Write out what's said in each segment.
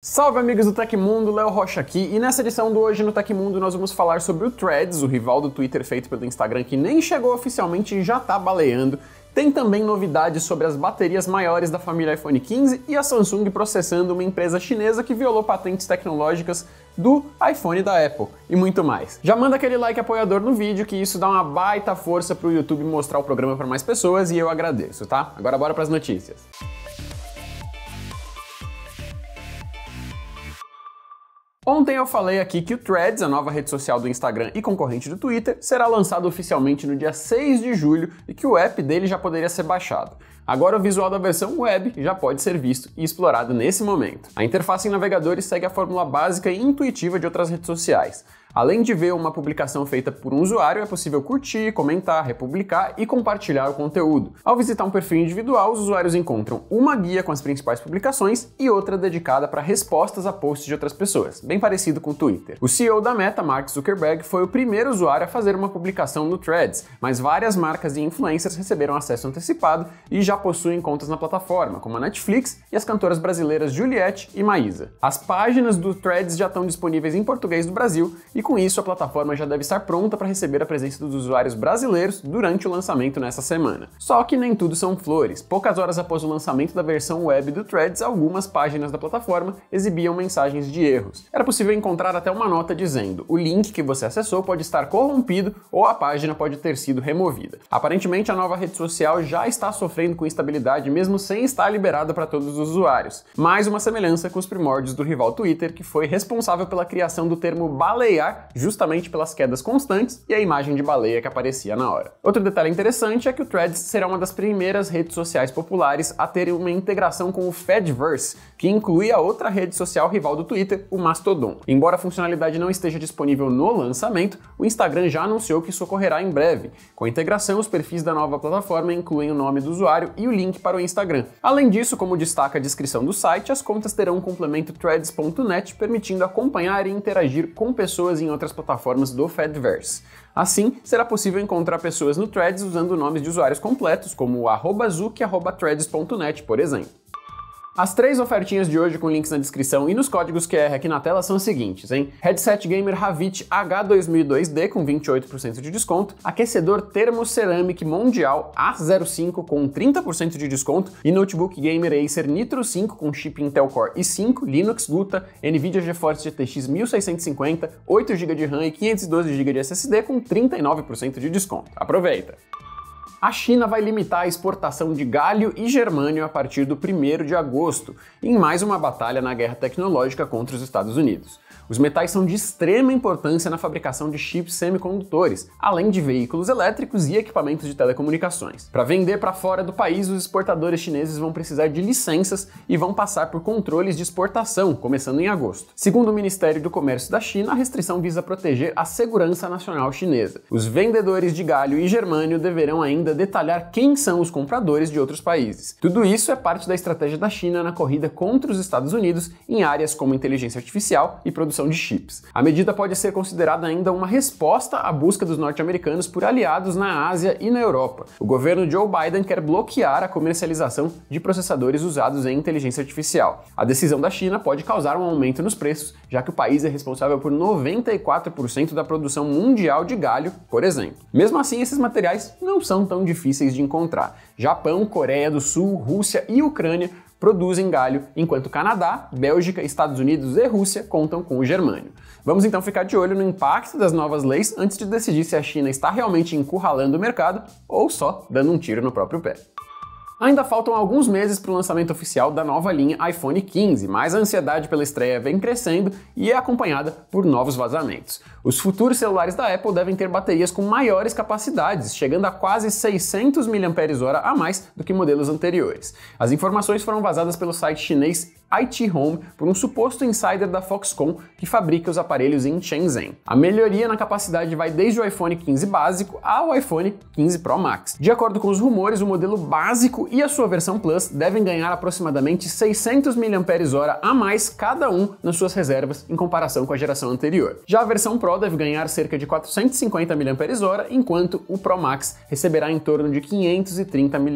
Salve amigos do Tecmundo, Léo Rocha aqui, e nessa edição do Hoje no Tecmundo nós vamos falar sobre o Threads, o rival do Twitter feito pelo Instagram que nem chegou oficialmente e já tá baleando. Tem também novidades sobre as baterias maiores da família iPhone 15 e a Samsung processando uma empresa chinesa que violou patentes tecnológicas do iPhone da Apple e muito mais. Já manda aquele like apoiador no vídeo que isso dá uma baita força pro YouTube mostrar o programa para mais pessoas e eu agradeço, tá? Agora bora para as notícias. Ontem eu falei aqui que o Threads, a nova rede social do Instagram e concorrente do Twitter, será lançado oficialmente no dia 6 de julho e que o app dele já poderia ser baixado. Agora o visual da versão web já pode ser visto e explorado nesse momento. A interface em navegadores segue a fórmula básica e intuitiva de outras redes sociais. Além de ver uma publicação feita por um usuário, é possível curtir, comentar, republicar e compartilhar o conteúdo. Ao visitar um perfil individual, os usuários encontram uma guia com as principais publicações e outra dedicada para respostas a posts de outras pessoas, bem parecido com o Twitter. O CEO da Meta, Mark Zuckerberg, foi o primeiro usuário a fazer uma publicação no Threads, mas várias marcas e influencers receberam acesso antecipado e já possuem contas na plataforma, como a Netflix e as cantoras brasileiras Juliette e Maísa. As páginas do Threads já estão disponíveis em português do Brasil e com isso, a plataforma já deve estar pronta para receber a presença dos usuários brasileiros durante o lançamento nessa semana. Só que nem tudo são flores. Poucas horas após o lançamento da versão web do Threads, algumas páginas da plataforma exibiam mensagens de erros. Era possível encontrar até uma nota dizendo: o link que você acessou pode estar corrompido ou a página pode ter sido removida. Aparentemente, a nova rede social já está sofrendo com instabilidade mesmo sem estar liberada para todos os usuários. Mais uma semelhança com os primórdios do rival Twitter, que foi responsável pela criação do termo balear justamente pelas quedas constantes e a imagem de baleia que aparecia na hora. Outro detalhe interessante é que o Threads será uma das primeiras redes sociais populares a ter uma integração com o Fediverse, que inclui a outra rede social rival do Twitter, o Mastodon. Embora a funcionalidade não esteja disponível no lançamento, o Instagram já anunciou que isso ocorrerá em breve. Com a integração, os perfis da nova plataforma incluem o nome do usuário e o link para o Instagram. Além disso, como destaca a descrição do site, as contas terão um complemento threads.net permitindo acompanhar e interagir com pessoas em outras plataformas do Fedverse. Assim, será possível encontrar pessoas no Threads usando nomes de usuários completos, como o arroba threads.net, por exemplo. As três ofertinhas de hoje com links na descrição e nos códigos QR aqui na tela são as seguintes, hein? Headset Gamer Havit H2002D com 28% de desconto, aquecedor Thermoceramic Mundial A05 com 30% de desconto e notebook gamer Acer Nitro 5 com chip Intel Core i5, Linux Guta, Nvidia GeForce GTX 1650, 8 GB de RAM e 512 GB de SSD com 39% de desconto. Aproveita! A China vai limitar a exportação de galho e germânio a partir do 1 de agosto, em mais uma batalha na guerra tecnológica contra os Estados Unidos. Os metais são de extrema importância na fabricação de chips semicondutores, além de veículos elétricos e equipamentos de telecomunicações. Para vender para fora do país, os exportadores chineses vão precisar de licenças e vão passar por controles de exportação, começando em agosto. Segundo o Ministério do Comércio da China, a restrição visa proteger a segurança nacional chinesa. Os vendedores de galho e germânio deverão ainda ainda detalhar quem são os compradores de outros países. Tudo isso é parte da estratégia da China na corrida contra os Estados Unidos em áreas como inteligência artificial e produção de chips. A medida pode ser considerada ainda uma resposta à busca dos norte-americanos por aliados na Ásia e na Europa. O governo Joe Biden quer bloquear a comercialização de processadores usados em inteligência artificial. A decisão da China pode causar um aumento nos preços, já que o país é responsável por 94% da produção mundial de galho, por exemplo. Mesmo assim, esses materiais não são tão tão difíceis de encontrar. Japão, Coreia do Sul, Rússia e Ucrânia produzem galho, enquanto Canadá, Bélgica, Estados Unidos e Rússia contam com o germânio. Vamos então ficar de olho no impacto das novas leis antes de decidir se a China está realmente encurralando o mercado ou só dando um tiro no próprio pé. Ainda faltam alguns meses para o lançamento oficial da nova linha iPhone 15, mas a ansiedade pela estreia vem crescendo e é acompanhada por novos vazamentos. Os futuros celulares da Apple devem ter baterias com maiores capacidades, chegando a quase 600 mAh a mais do que modelos anteriores. As informações foram vazadas pelo site chinês IT Home por um suposto insider da Foxconn que fabrica os aparelhos em Shenzhen. A melhoria na capacidade vai desde o iPhone 15 básico ao iPhone 15 Pro Max. De acordo com os rumores, o modelo básico e a sua versão Plus devem ganhar aproximadamente 600 mAh a mais cada um nas suas reservas em comparação com a geração anterior. Já a versão Pro deve ganhar cerca de 450 mAh, enquanto o Pro Max receberá em torno de 530 mAh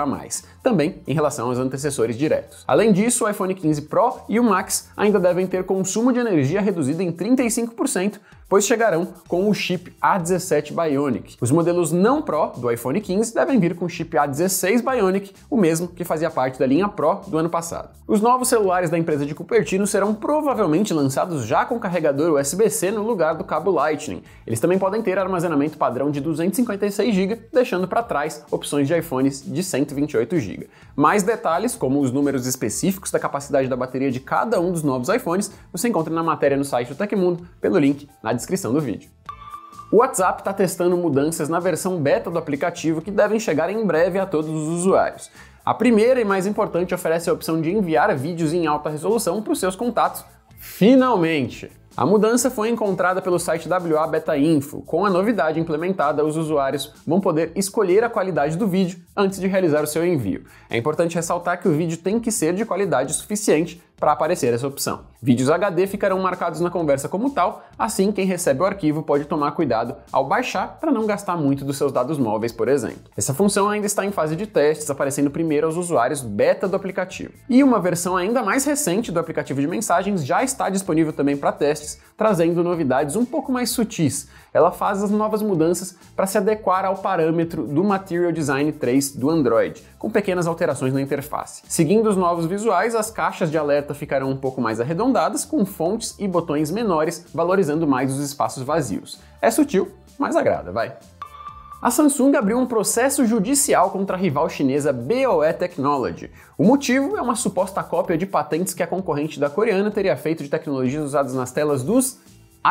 a mais, também em relação aos antecessores diretos. Além disso, o iPhone iPhone 15 Pro e o Max ainda devem ter consumo de energia reduzido em 35% pois chegarão com o chip A17 Bionic. Os modelos não Pro do iPhone 15 devem vir com o chip A16 Bionic, o mesmo que fazia parte da linha Pro do ano passado. Os novos celulares da empresa de Cupertino serão provavelmente lançados já com carregador USB-C no lugar do cabo Lightning. Eles também podem ter armazenamento padrão de 256 GB, deixando para trás opções de iPhones de 128 GB. Mais detalhes, como os números específicos da capacidade da bateria de cada um dos novos iPhones, você encontra na matéria no site do Tecmundo pelo link na descrição descrição do vídeo. O WhatsApp está testando mudanças na versão beta do aplicativo que devem chegar em breve a todos os usuários. A primeira e mais importante oferece a opção de enviar vídeos em alta resolução para os seus contatos, finalmente! A mudança foi encontrada pelo site WA Beta Info. Com a novidade implementada, os usuários vão poder escolher a qualidade do vídeo antes de realizar o seu envio. É importante ressaltar que o vídeo tem que ser de qualidade suficiente para aparecer essa opção. Vídeos HD ficarão marcados na conversa como tal, assim quem recebe o arquivo pode tomar cuidado ao baixar para não gastar muito dos seus dados móveis, por exemplo. Essa função ainda está em fase de testes, aparecendo primeiro aos usuários beta do aplicativo. E uma versão ainda mais recente do aplicativo de mensagens já está disponível também para testes podcasts, trazendo novidades um pouco mais sutis. Ela faz as novas mudanças para se adequar ao parâmetro do Material Design 3 do Android, com pequenas alterações na interface. Seguindo os novos visuais, as caixas de alerta ficarão um pouco mais arredondadas, com fontes e botões menores, valorizando mais os espaços vazios. É sutil, mas agrada, vai. A Samsung abriu um processo judicial contra a rival chinesa BOE Technology. O motivo é uma suposta cópia de patentes que a concorrente da coreana teria feito de tecnologias usadas nas telas dos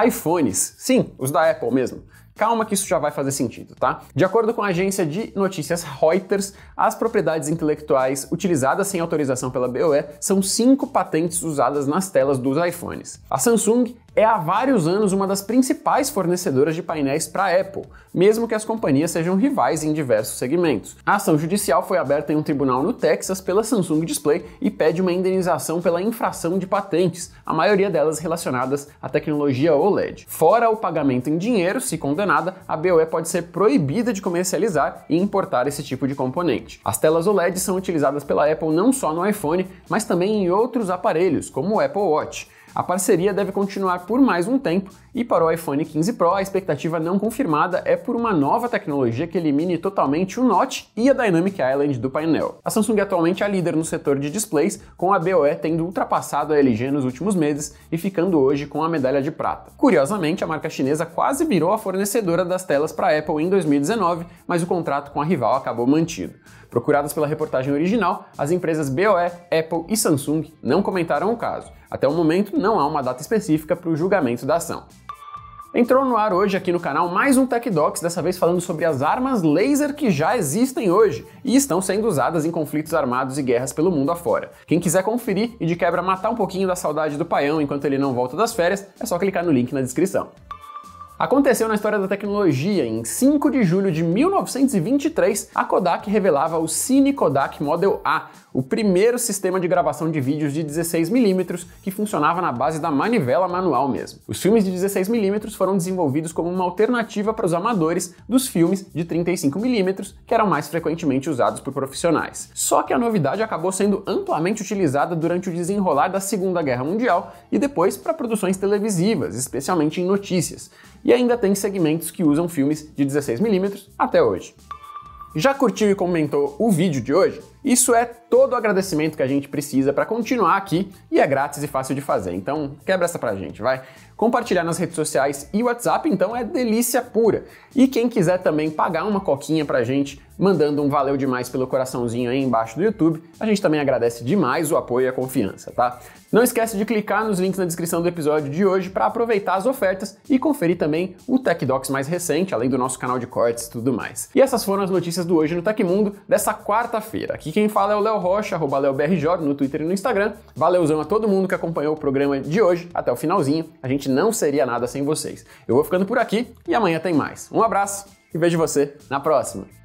iPhones. Sim, os da Apple mesmo. Calma que isso já vai fazer sentido, tá? De acordo com a agência de notícias Reuters, as propriedades intelectuais utilizadas sem autorização pela BOE são cinco patentes usadas nas telas dos iPhones. A Samsung é há vários anos uma das principais fornecedoras de painéis para a Apple, mesmo que as companhias sejam rivais em diversos segmentos. A ação judicial foi aberta em um tribunal no Texas pela Samsung Display e pede uma indenização pela infração de patentes, a maioria delas relacionadas à tecnologia OLED. Fora o pagamento em dinheiro, se condenada, a BOE pode ser proibida de comercializar e importar esse tipo de componente. As telas OLED são utilizadas pela Apple não só no iPhone, mas também em outros aparelhos, como o Apple Watch. A parceria deve continuar por mais um tempo e para o iPhone 15 Pro a expectativa não confirmada é por uma nova tecnologia que elimine totalmente o notch e a Dynamic Island do painel. A Samsung é atualmente é líder no setor de displays, com a BOE tendo ultrapassado a LG nos últimos meses e ficando hoje com a medalha de prata. Curiosamente, a marca chinesa quase virou a fornecedora das telas para a Apple em 2019, mas o contrato com a rival acabou mantido. Procuradas pela reportagem original, as empresas BOE, Apple e Samsung não comentaram o caso. Até o momento, não há uma data específica para o julgamento da ação. Entrou no ar hoje aqui no canal mais um Tech Docs, dessa vez falando sobre as armas laser que já existem hoje e estão sendo usadas em conflitos armados e guerras pelo mundo afora. Quem quiser conferir e de quebra matar um pouquinho da saudade do paião enquanto ele não volta das férias, é só clicar no link na descrição. Aconteceu na história da tecnologia. Em 5 de julho de 1923, a Kodak revelava o Cine Kodak Model A, o primeiro sistema de gravação de vídeos de 16mm que funcionava na base da manivela manual mesmo. Os filmes de 16mm foram desenvolvidos como uma alternativa para os amadores dos filmes de 35mm, que eram mais frequentemente usados por profissionais. Só que a novidade acabou sendo amplamente utilizada durante o desenrolar da Segunda Guerra Mundial e depois para produções televisivas, especialmente em notícias. E e ainda tem segmentos que usam filmes de 16mm até hoje. Já curtiu e comentou o vídeo de hoje? Isso é todo o agradecimento que a gente precisa para continuar aqui e é grátis e fácil de fazer. Então, quebra essa pra gente, vai. Compartilhar nas redes sociais e WhatsApp, então, é delícia pura. E quem quiser também pagar uma coquinha pra gente, mandando um valeu demais pelo coraçãozinho aí embaixo do YouTube, a gente também agradece demais o apoio e a confiança, tá? Não esquece de clicar nos links na descrição do episódio de hoje para aproveitar as ofertas e conferir também o Tech Docs mais recente, além do nosso canal de cortes e tudo mais. E essas foram as notícias do Hoje no Tecmundo dessa quarta-feira. Aqui quem fala é o Léo Rocha, arroba LeoBRJ no Twitter e no Instagram. Valeuzão a todo mundo que acompanhou o programa de hoje até o finalzinho. A gente não seria nada sem vocês. Eu vou ficando por aqui e amanhã tem mais. Um abraço e vejo você na próxima.